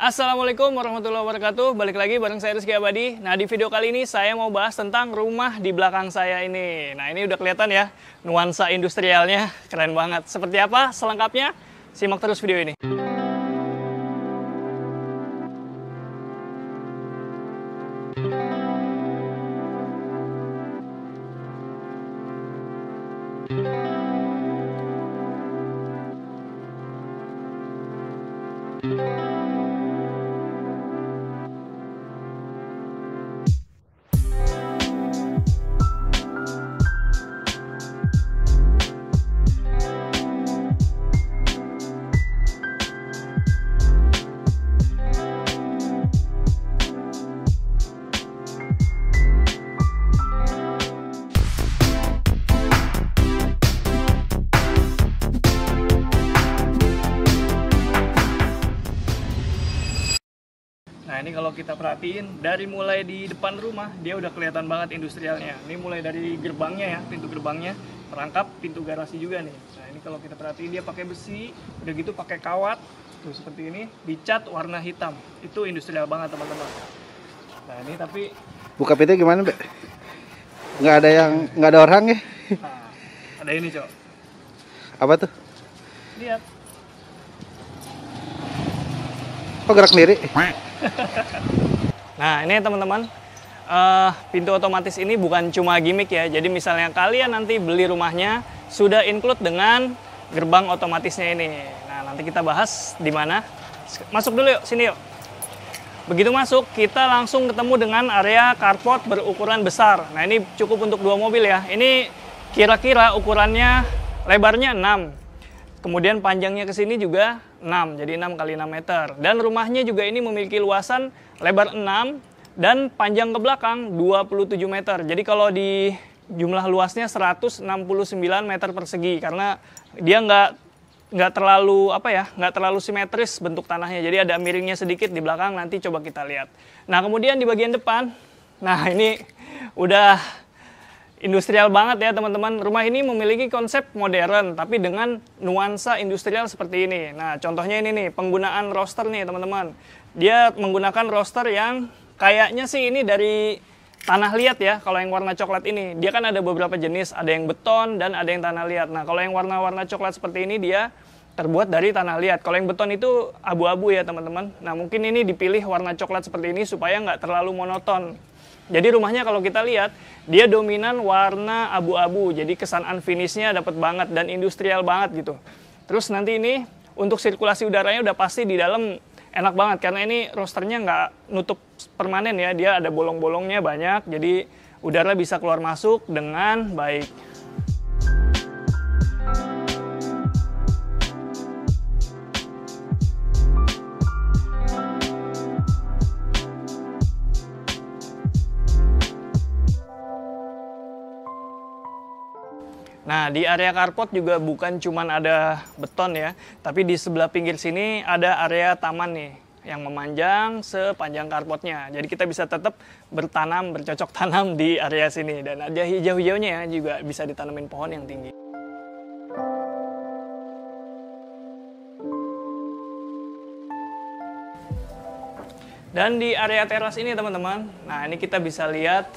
Assalamualaikum warahmatullahi wabarakatuh. Balik lagi bareng saya Rizky Abadi. Nah, di video kali ini saya mau bahas tentang rumah di belakang saya ini. Nah, ini udah kelihatan ya nuansa industrialnya, keren banget. Seperti apa selengkapnya? Simak terus video ini. kita perhatiin dari mulai di depan rumah dia udah kelihatan banget industrialnya. Ini mulai dari gerbangnya ya, pintu gerbangnya, perangkap pintu garasi juga nih. Nah, ini kalau kita perhatiin dia pakai besi, udah gitu pakai kawat tuh seperti ini, dicat warna hitam. Itu industrial banget, teman-teman. Nah, ini tapi buka pintu gimana, Mbak? Nggak ada yang nggak ada orang ya? Nah, ada ini, Cok. Apa tuh? Lihat. Oh, gerak sendiri nah ini teman-teman uh, pintu otomatis ini bukan cuma gimmick ya. Jadi misalnya kalian nanti beli rumahnya sudah include dengan gerbang otomatisnya ini. Nah nanti kita bahas di mana. Masuk dulu yuk sini yuk. Begitu masuk kita langsung ketemu dengan area carport berukuran besar. Nah ini cukup untuk dua mobil ya. Ini kira-kira ukurannya lebarnya 6 Kemudian panjangnya ke sini juga 6, jadi 6 kali 6 meter. Dan rumahnya juga ini memiliki luasan lebar 6 dan panjang ke belakang 27 meter. Jadi kalau di jumlah luasnya 169 meter persegi karena dia nggak nggak terlalu apa ya nggak terlalu simetris bentuk tanahnya jadi ada miringnya sedikit di belakang nanti coba kita lihat nah kemudian di bagian depan nah ini udah industrial banget ya teman-teman. Rumah ini memiliki konsep modern tapi dengan nuansa industrial seperti ini. Nah, contohnya ini nih, penggunaan roster nih teman-teman. Dia menggunakan roster yang kayaknya sih ini dari tanah liat ya kalau yang warna coklat ini. Dia kan ada beberapa jenis, ada yang beton dan ada yang tanah liat. Nah, kalau yang warna-warna coklat seperti ini dia terbuat dari tanah liat. Kalau yang beton itu abu-abu ya teman-teman. Nah, mungkin ini dipilih warna coklat seperti ini supaya nggak terlalu monoton jadi rumahnya kalau kita lihat, dia dominan warna abu-abu. Jadi kesan unfinishednya dapat banget dan industrial banget gitu. Terus nanti ini untuk sirkulasi udaranya udah pasti di dalam enak banget karena ini rosternya nggak nutup permanen ya. Dia ada bolong-bolongnya banyak. Jadi udara bisa keluar masuk dengan baik. Nah, di area carport juga bukan cuman ada beton ya, tapi di sebelah pinggir sini ada area taman nih yang memanjang sepanjang carportnya. Jadi kita bisa tetap bertanam, bercocok tanam di area sini dan ada hijau-hijaunya ya juga bisa ditanamin pohon yang tinggi. Dan di area teras ini teman-teman, nah ini kita bisa lihat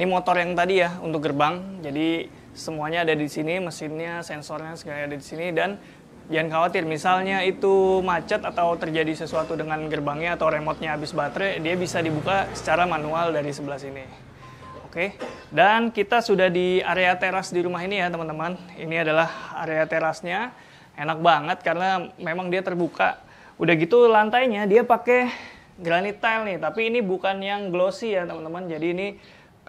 ini motor yang tadi ya untuk gerbang. Jadi semuanya ada di sini, mesinnya, sensornya segala ada di sini dan jangan khawatir misalnya itu macet atau terjadi sesuatu dengan gerbangnya atau remote habis baterai, dia bisa dibuka secara manual dari sebelah sini. Oke. Dan kita sudah di area teras di rumah ini ya, teman-teman. Ini adalah area terasnya. Enak banget karena memang dia terbuka. Udah gitu lantainya dia pakai granit tile nih, tapi ini bukan yang glossy ya, teman-teman. Jadi ini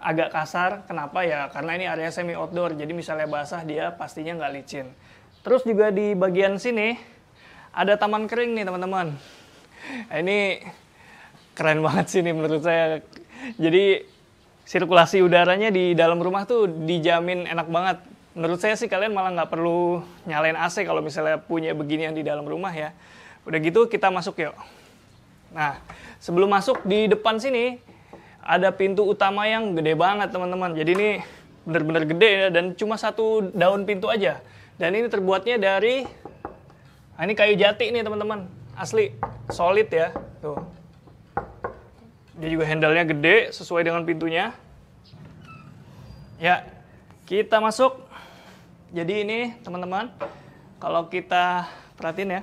agak kasar. Kenapa ya? Karena ini area semi outdoor, jadi misalnya basah dia pastinya nggak licin. Terus juga di bagian sini ada taman kering nih teman-teman. Nah, ini keren banget sih nih menurut saya. Jadi sirkulasi udaranya di dalam rumah tuh dijamin enak banget. Menurut saya sih kalian malah nggak perlu nyalain AC kalau misalnya punya beginian di dalam rumah ya. Udah gitu kita masuk yuk. Nah, sebelum masuk di depan sini ada pintu utama yang gede banget teman-teman. Jadi ini benar-benar gede ya dan cuma satu daun pintu aja. Dan ini terbuatnya dari nah ini kayu jati nih teman-teman. Asli solid ya. Tuh. Dia juga handle-nya gede sesuai dengan pintunya. Ya, kita masuk. Jadi ini teman-teman, kalau kita perhatiin ya,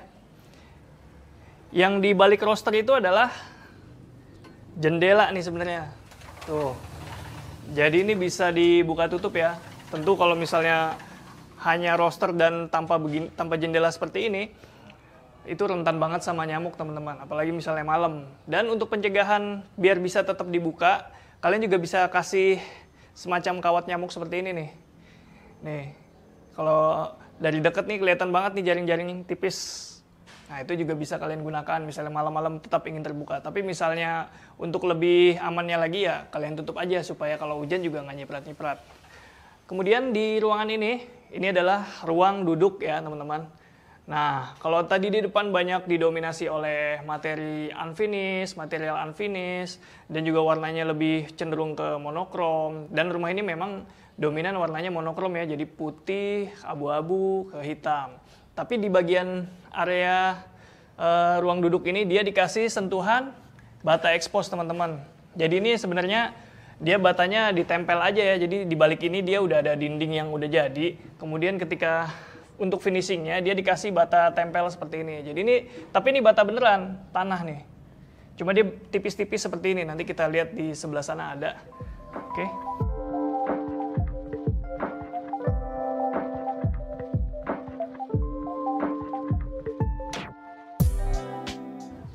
yang di balik roster itu adalah jendela nih sebenarnya. Tuh. Jadi ini bisa dibuka tutup ya. Tentu kalau misalnya hanya roster dan tanpa begini, tanpa jendela seperti ini itu rentan banget sama nyamuk teman-teman apalagi misalnya malam dan untuk pencegahan biar bisa tetap dibuka kalian juga bisa kasih semacam kawat nyamuk seperti ini nih nih kalau dari deket nih kelihatan banget nih jaring-jaring tipis Nah, itu juga bisa kalian gunakan misalnya malam-malam tetap ingin terbuka. Tapi misalnya untuk lebih amannya lagi ya kalian tutup aja supaya kalau hujan juga nggak nyiprat-nyiprat. Kemudian di ruangan ini, ini adalah ruang duduk ya teman-teman. Nah, kalau tadi di depan banyak didominasi oleh materi unfinished, material unfinished, dan juga warnanya lebih cenderung ke monokrom. Dan rumah ini memang dominan warnanya monokrom ya, jadi putih, abu-abu, ke hitam. Tapi di bagian area e, ruang duduk ini dia dikasih sentuhan bata expose teman-teman. Jadi ini sebenarnya dia batanya ditempel aja ya. Jadi di balik ini dia udah ada dinding yang udah jadi. Kemudian ketika untuk finishingnya dia dikasih bata tempel seperti ini. Jadi ini tapi ini bata beneran tanah nih. Cuma dia tipis-tipis seperti ini. Nanti kita lihat di sebelah sana ada. Oke. Okay.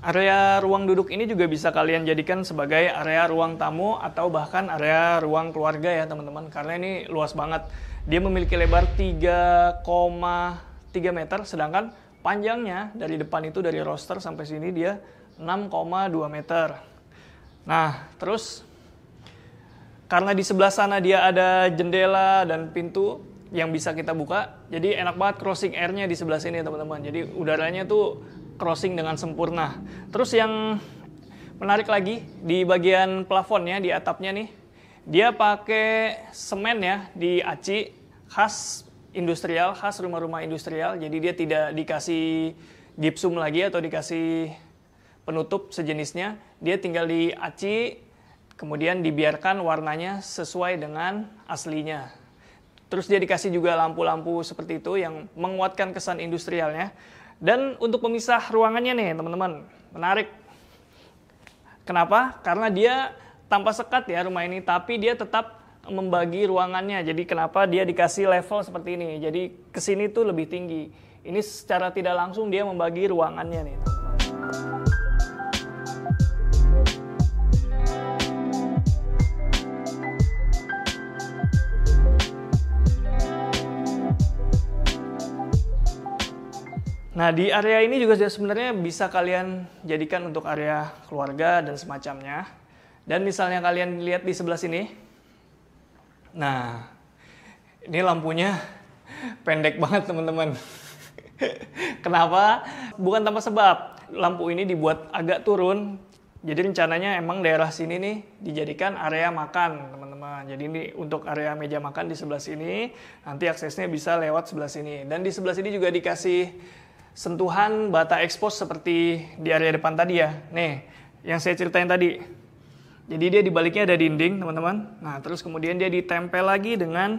Area ruang duduk ini juga bisa kalian jadikan sebagai area ruang tamu atau bahkan area ruang keluarga ya teman-teman karena ini luas banget. Dia memiliki lebar 3,3 meter sedangkan panjangnya dari depan itu dari roster sampai sini dia 6,2 meter. Nah, terus karena di sebelah sana dia ada jendela dan pintu yang bisa kita buka, jadi enak banget crossing airnya di sebelah sini teman-teman. Jadi udaranya tuh crossing dengan sempurna. Terus yang menarik lagi di bagian plafonnya, di atapnya nih, dia pakai semen ya di aci khas industrial, khas rumah-rumah industrial. Jadi dia tidak dikasih gypsum lagi atau dikasih penutup sejenisnya. Dia tinggal di aci, kemudian dibiarkan warnanya sesuai dengan aslinya. Terus dia dikasih juga lampu-lampu seperti itu yang menguatkan kesan industrialnya. Dan untuk pemisah ruangannya nih teman-teman, menarik. Kenapa? Karena dia tanpa sekat ya rumah ini, tapi dia tetap membagi ruangannya. Jadi kenapa dia dikasih level seperti ini? Jadi kesini tuh lebih tinggi. Ini secara tidak langsung dia membagi ruangannya nih. Nah, di area ini juga sebenarnya bisa kalian jadikan untuk area keluarga dan semacamnya. Dan misalnya kalian lihat di sebelah sini. Nah, ini lampunya pendek banget teman-teman. Kenapa? Bukan tanpa sebab. Lampu ini dibuat agak turun. Jadi rencananya emang daerah sini nih dijadikan area makan, teman-teman. Jadi ini untuk area meja makan di sebelah sini. Nanti aksesnya bisa lewat sebelah sini. Dan di sebelah sini juga dikasih sentuhan bata ekspos seperti di area depan tadi ya. Nih, yang saya ceritain tadi. Jadi dia dibaliknya ada dinding, teman-teman. Nah, terus kemudian dia ditempel lagi dengan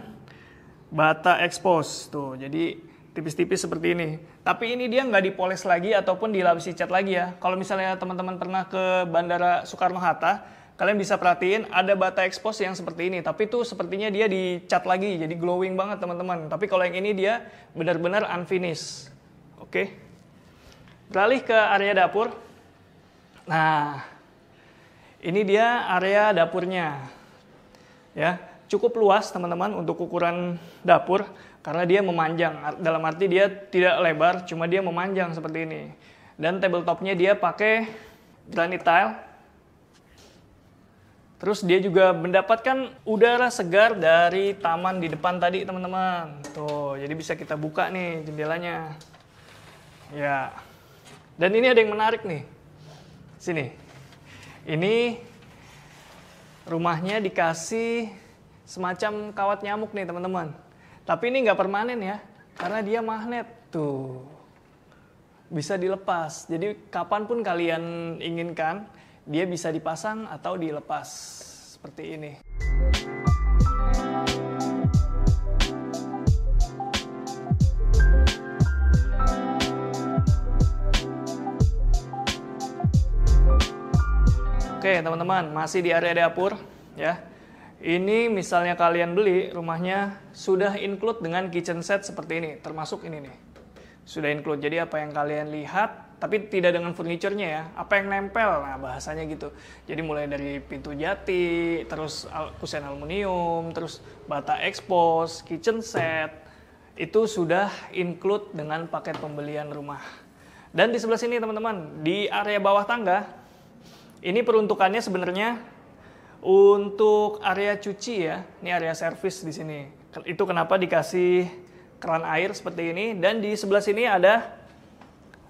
bata ekspos. Tuh, jadi tipis-tipis seperti ini. Tapi ini dia nggak dipoles lagi ataupun dilapisi cat lagi ya. Kalau misalnya teman-teman pernah ke Bandara Soekarno-Hatta, kalian bisa perhatiin ada bata ekspos yang seperti ini tapi itu sepertinya dia dicat lagi jadi glowing banget teman-teman tapi kalau yang ini dia benar-benar unfinished Oke. Beralih ke area dapur. Nah, ini dia area dapurnya. Ya, cukup luas teman-teman untuk ukuran dapur karena dia memanjang. Dalam arti dia tidak lebar, cuma dia memanjang seperti ini. Dan tabletopnya dia pakai granite tile. Terus dia juga mendapatkan udara segar dari taman di depan tadi teman-teman. Tuh, jadi bisa kita buka nih jendelanya. Ya. Dan ini ada yang menarik nih. Sini. Ini rumahnya dikasih semacam kawat nyamuk nih teman-teman. Tapi ini nggak permanen ya, karena dia magnet tuh. Bisa dilepas. Jadi kapanpun kalian inginkan, dia bisa dipasang atau dilepas seperti ini. Oke, teman-teman, masih di area dapur ya. Ini misalnya kalian beli rumahnya sudah include dengan kitchen set seperti ini, termasuk ini nih. Sudah include. Jadi apa yang kalian lihat tapi tidak dengan furniturnya ya, apa yang nempel, nah bahasanya gitu. Jadi mulai dari pintu jati, terus kusen aluminium, terus bata expose, kitchen set, itu sudah include dengan paket pembelian rumah. Dan di sebelah sini teman-teman, di area bawah tangga ini peruntukannya sebenarnya untuk area cuci ya. Ini area servis di sini. Itu kenapa dikasih keran air seperti ini dan di sebelah sini ada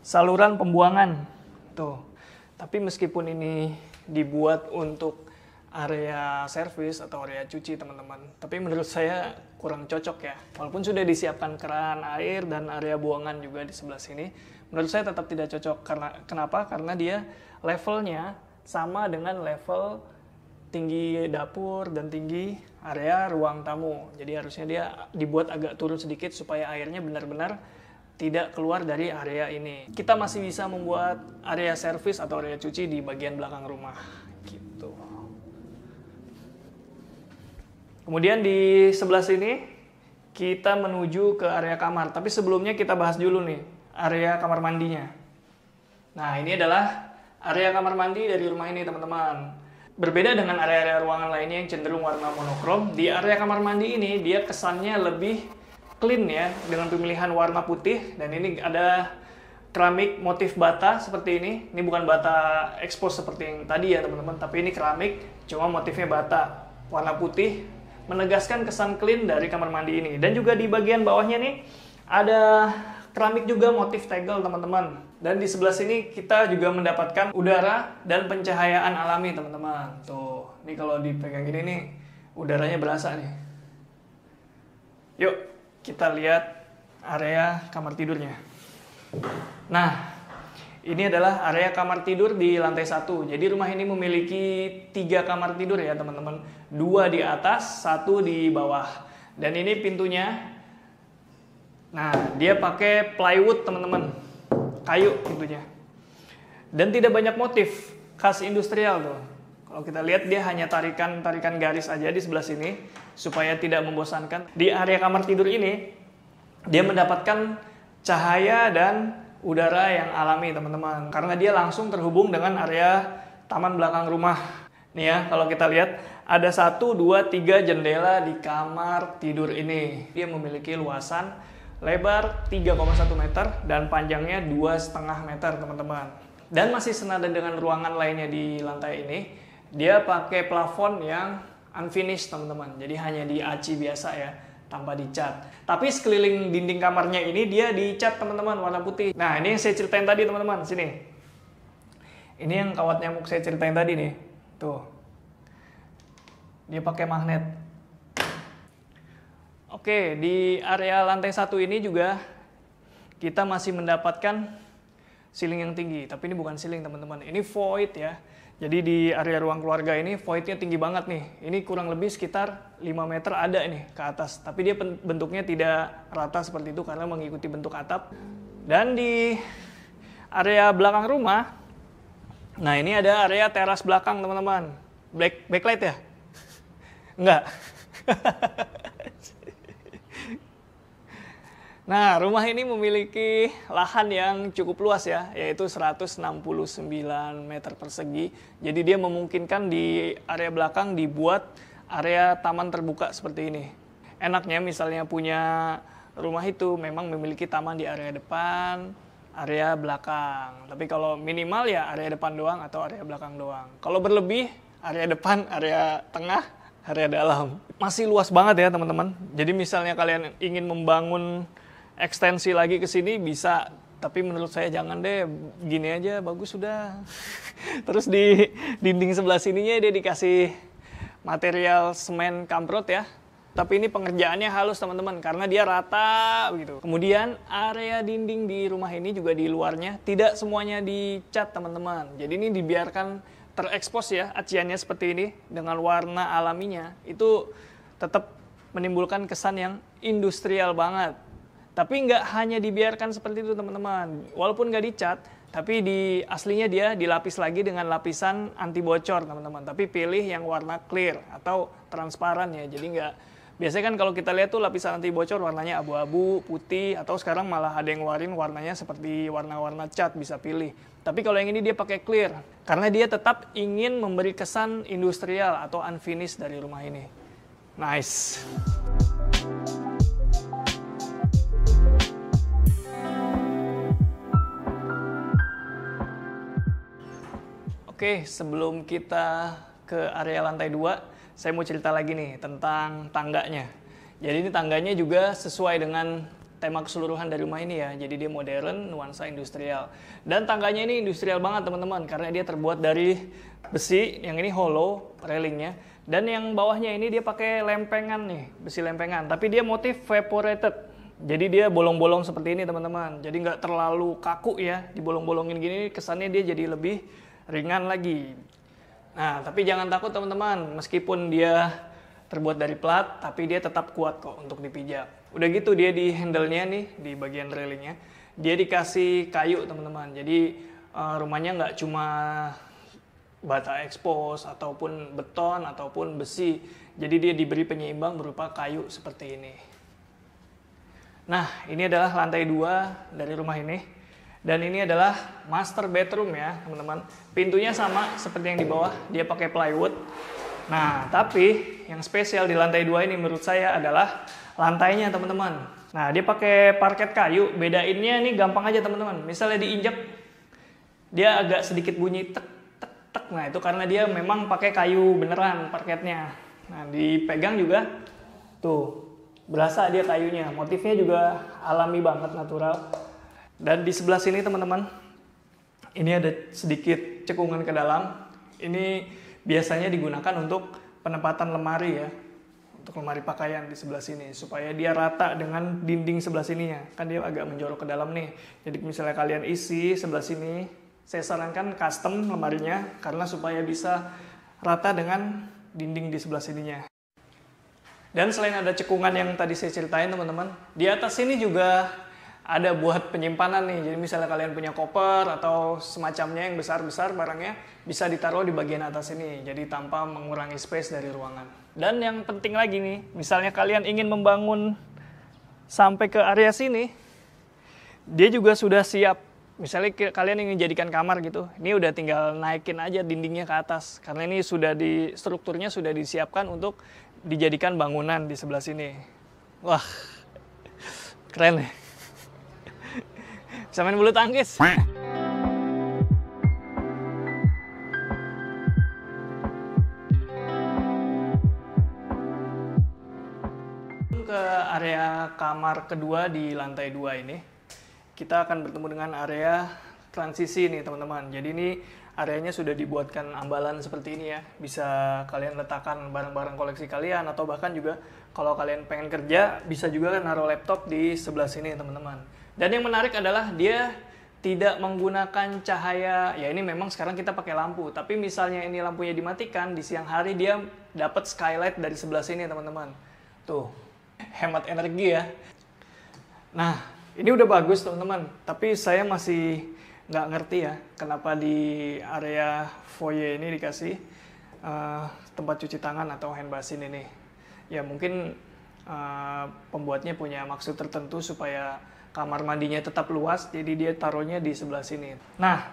saluran pembuangan. Tuh. Tapi meskipun ini dibuat untuk area servis atau area cuci teman-teman, tapi menurut saya kurang cocok ya. Walaupun sudah disiapkan keran air dan area buangan juga di sebelah sini, menurut saya tetap tidak cocok karena kenapa? Karena dia levelnya sama dengan level tinggi dapur dan tinggi area ruang tamu. Jadi harusnya dia dibuat agak turun sedikit supaya airnya benar-benar tidak keluar dari area ini. Kita masih bisa membuat area servis atau area cuci di bagian belakang rumah gitu. Kemudian di sebelah sini kita menuju ke area kamar, tapi sebelumnya kita bahas dulu nih area kamar mandinya. Nah, ini adalah Area kamar mandi dari rumah ini teman-teman. Berbeda dengan area-area ruangan lainnya yang cenderung warna monokrom, di area kamar mandi ini dia kesannya lebih clean ya dengan pemilihan warna putih dan ini ada keramik motif bata seperti ini. Ini bukan bata expose seperti yang tadi ya teman-teman, tapi ini keramik cuma motifnya bata warna putih menegaskan kesan clean dari kamar mandi ini. Dan juga di bagian bawahnya nih ada keramik juga motif tegel teman-teman dan di sebelah sini kita juga mendapatkan udara dan pencahayaan alami teman-teman. Tuh, ini kalau dipegang gini nih udaranya berasa nih. Yuk, kita lihat area kamar tidurnya. Nah, ini adalah area kamar tidur di lantai satu. Jadi rumah ini memiliki tiga kamar tidur ya teman-teman. Dua di atas, satu di bawah. Dan ini pintunya. Nah, dia pakai plywood teman-teman kayu tentunya Dan tidak banyak motif khas industrial tuh. Kalau kita lihat dia hanya tarikan-tarikan garis aja di sebelah sini supaya tidak membosankan. Di area kamar tidur ini dia mendapatkan cahaya dan udara yang alami teman-teman karena dia langsung terhubung dengan area taman belakang rumah. Nih ya, kalau kita lihat ada satu, dua, tiga jendela di kamar tidur ini. Dia memiliki luasan lebar 3,1 meter dan panjangnya 2,5 meter teman-teman. Dan masih senada dengan ruangan lainnya di lantai ini, dia pakai plafon yang unfinished teman-teman, jadi hanya di aci biasa ya tanpa dicat. Tapi sekeliling dinding kamarnya ini dia dicat teman-teman warna putih. Nah ini yang saya ceritain tadi teman-teman, sini. Ini yang kawat nyamuk saya ceritain tadi nih, tuh. Dia pakai magnet. Oke, di area lantai satu ini juga kita masih mendapatkan ceiling yang tinggi. Tapi ini bukan ceiling teman-teman, ini void ya. Jadi di area ruang keluarga ini voidnya tinggi banget nih. Ini kurang lebih sekitar 5 meter ada ini ke atas. Tapi dia bentuknya tidak rata seperti itu karena mengikuti bentuk atap. Dan di area belakang rumah, nah ini ada area teras belakang teman-teman. backlight ya? Enggak. Nah, rumah ini memiliki lahan yang cukup luas ya, yaitu 169 meter persegi. Jadi dia memungkinkan di area belakang dibuat area taman terbuka seperti ini. Enaknya misalnya punya rumah itu memang memiliki taman di area depan, area belakang. Tapi kalau minimal ya area depan doang atau area belakang doang. Kalau berlebih, area depan, area tengah, area dalam. Masih luas banget ya teman-teman. Jadi misalnya kalian ingin membangun ekstensi lagi ke sini bisa tapi menurut saya jangan deh gini aja bagus sudah terus di dinding sebelah sininya dia dikasih material semen kamprot ya tapi ini pengerjaannya halus teman-teman karena dia rata gitu. Kemudian area dinding di rumah ini juga di luarnya tidak semuanya dicat teman-teman. Jadi ini dibiarkan terekspos ya aciannya seperti ini dengan warna alaminya itu tetap menimbulkan kesan yang industrial banget. Tapi nggak hanya dibiarkan seperti itu teman-teman. Walaupun nggak dicat, tapi di aslinya dia dilapis lagi dengan lapisan anti bocor teman-teman. Tapi pilih yang warna clear atau transparan ya. Jadi nggak Biasanya kan kalau kita lihat tuh lapisan anti bocor warnanya abu-abu, putih, atau sekarang malah ada yang ngeluarin warnanya seperti warna-warna cat bisa pilih. Tapi kalau yang ini dia pakai clear, karena dia tetap ingin memberi kesan industrial atau unfinished dari rumah ini. Nice. Oke, sebelum kita ke area lantai 2, saya mau cerita lagi nih tentang tangganya. Jadi ini tangganya juga sesuai dengan tema keseluruhan dari rumah ini ya. Jadi dia modern, nuansa industrial. Dan tangganya ini industrial banget teman-teman karena dia terbuat dari besi, yang ini hollow railingnya. Dan yang bawahnya ini dia pakai lempengan nih, besi lempengan. Tapi dia motif vaporated. Jadi dia bolong-bolong seperti ini teman-teman. Jadi nggak terlalu kaku ya, dibolong-bolongin gini kesannya dia jadi lebih ringan lagi. Nah, tapi jangan takut teman-teman, meskipun dia terbuat dari plat, tapi dia tetap kuat kok untuk dipijak. Udah gitu dia di handle-nya nih, di bagian railingnya, dia dikasih kayu teman-teman. Jadi eh, rumahnya nggak cuma bata ekspos ataupun beton ataupun besi. Jadi dia diberi penyeimbang berupa kayu seperti ini. Nah, ini adalah lantai dua dari rumah ini. Dan ini adalah master bedroom ya, teman-teman. Pintunya sama seperti yang di bawah, dia pakai plywood. Nah, tapi yang spesial di lantai dua ini menurut saya adalah lantainya, teman-teman. Nah, dia pakai parket kayu. Bedainnya ini gampang aja, teman-teman. Misalnya diinjak, dia agak sedikit bunyi tek tek tek. Nah, itu karena dia memang pakai kayu beneran parketnya. Nah, dipegang juga tuh berasa dia kayunya. Motifnya juga alami banget natural. Dan di sebelah sini teman-teman, ini ada sedikit cekungan ke dalam. Ini biasanya digunakan untuk penempatan lemari ya. Untuk lemari pakaian di sebelah sini supaya dia rata dengan dinding sebelah sininya. Kan dia agak menjorok ke dalam nih. Jadi misalnya kalian isi sebelah sini, saya sarankan custom lemarinya karena supaya bisa rata dengan dinding di sebelah sininya. Dan selain ada cekungan yang tadi saya ceritain teman-teman, di atas sini juga ada buat penyimpanan nih. Jadi misalnya kalian punya koper atau semacamnya yang besar-besar barangnya bisa ditaruh di bagian atas ini. Jadi tanpa mengurangi space dari ruangan. Dan yang penting lagi nih, misalnya kalian ingin membangun sampai ke area sini, dia juga sudah siap. Misalnya kalian ingin jadikan kamar gitu, ini udah tinggal naikin aja dindingnya ke atas karena ini sudah di strukturnya sudah disiapkan untuk dijadikan bangunan di sebelah sini. Wah, keren ya. Bisa main bulu tangkis. ke area kamar kedua di lantai dua ini. Kita akan bertemu dengan area transisi nih teman-teman. Jadi ini areanya sudah dibuatkan ambalan seperti ini ya. Bisa kalian letakkan barang-barang koleksi kalian atau bahkan juga kalau kalian pengen kerja bisa juga kan naruh laptop di sebelah sini teman-teman. Dan yang menarik adalah dia tidak menggunakan cahaya. Ya ini memang sekarang kita pakai lampu, tapi misalnya ini lampunya dimatikan di siang hari dia dapat skylight dari sebelah sini teman-teman. Tuh, hemat energi ya. Nah, ini udah bagus teman-teman, tapi saya masih nggak ngerti ya kenapa di area foyer ini dikasih uh, tempat cuci tangan atau hand basin ini. Ya mungkin uh, pembuatnya punya maksud tertentu supaya kamar mandinya tetap luas jadi dia taruhnya di sebelah sini nah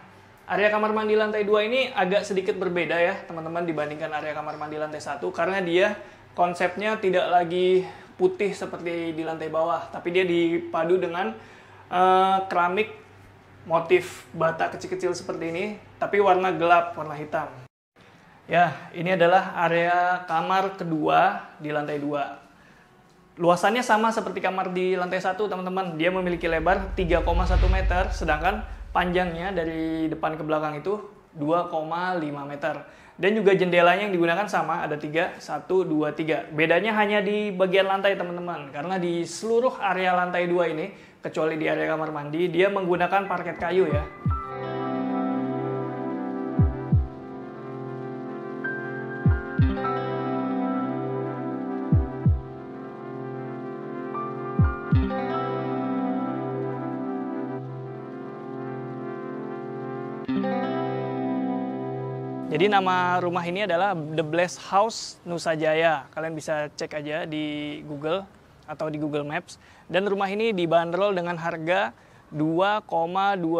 area kamar mandi lantai 2 ini agak sedikit berbeda ya teman-teman dibandingkan area kamar mandi lantai 1 karena dia konsepnya tidak lagi putih seperti di lantai bawah tapi dia dipadu dengan uh, keramik motif bata kecil-kecil seperti ini tapi warna gelap warna hitam ya ini adalah area kamar kedua di lantai 2 Luasannya sama seperti kamar di lantai satu, teman-teman. Dia memiliki lebar 3,1 meter, sedangkan panjangnya dari depan ke belakang itu 2,5 meter. Dan juga jendelanya yang digunakan sama, ada 3, 1, 2, 3. Bedanya hanya di bagian lantai, teman-teman. Karena di seluruh area lantai dua ini, kecuali di area kamar mandi, dia menggunakan parket kayu ya. Jadi oh, nama iya. rumah ini adalah The Blessed House Nusa Jaya. Kalian bisa cek aja di Google atau di Google Maps. Dan rumah ini dibanderol dengan harga 2,2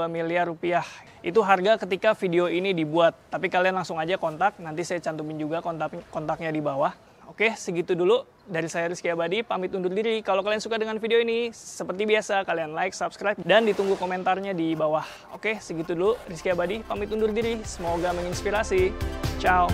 miliar rupiah. Itu harga ketika video ini dibuat. Tapi kalian langsung aja kontak, nanti saya cantumin juga kontak kontaknya di bawah. Oke, segitu dulu dari saya Rizky Abadi, pamit undur diri. Kalau kalian suka dengan video ini, seperti biasa kalian like, subscribe, dan ditunggu komentarnya di bawah. Oke, segitu dulu. Rizky Abadi, pamit undur diri. Semoga menginspirasi. Ciao.